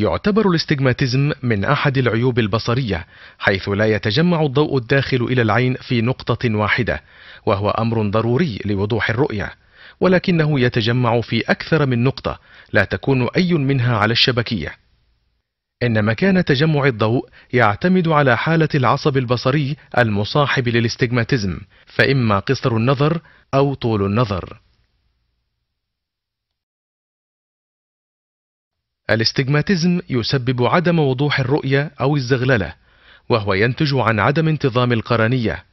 يعتبر الاستجماتيزم من أحد العيوب البصرية حيث لا يتجمع الضوء الداخل إلى العين في نقطة واحدة وهو أمر ضروري لوضوح الرؤية ولكنه يتجمع في أكثر من نقطة لا تكون أي منها على الشبكية إن مكان تجمع الضوء يعتمد على حالة العصب البصري المصاحب للاستجماتيزم فإما قصر النظر أو طول النظر الاستجماتيزم يسبب عدم وضوح الرؤية أو الزغللة وهو ينتج عن عدم انتظام القرنية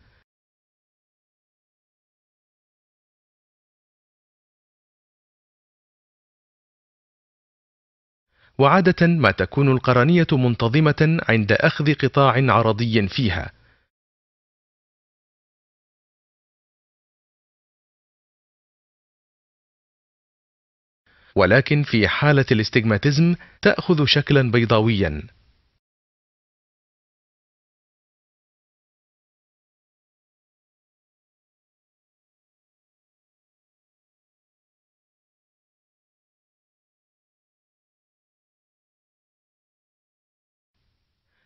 وعادة ما تكون القرنية منتظمة عند أخذ قطاع عرضي فيها ولكن في حالة الاستجماتيزم تأخذ شكلا بيضاويا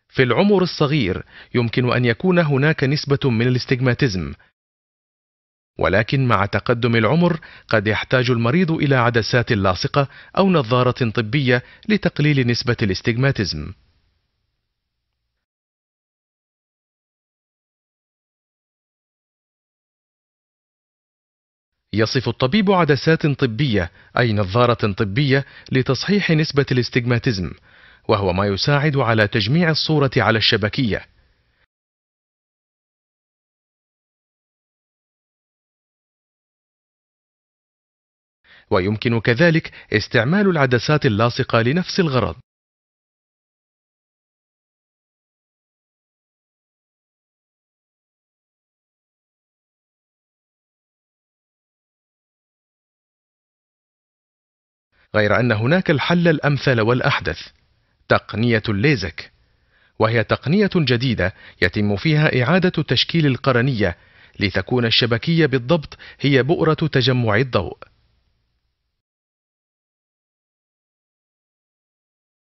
في العمر الصغير يمكن أن يكون هناك نسبة من الاستجماتيزم ولكن مع تقدم العمر قد يحتاج المريض إلى عدسات لاصقة أو نظارة طبية لتقليل نسبة الاستجماتزم يصف الطبيب عدسات طبية أي نظارة طبية لتصحيح نسبة الاستجماتزم وهو ما يساعد على تجميع الصورة على الشبكية ويمكن كذلك استعمال العدسات اللاصقة لنفس الغرض غير أن هناك الحل الأمثل والأحدث تقنية الليزك وهي تقنية جديدة يتم فيها إعادة تشكيل القرنية لتكون الشبكية بالضبط هي بؤرة تجمع الضوء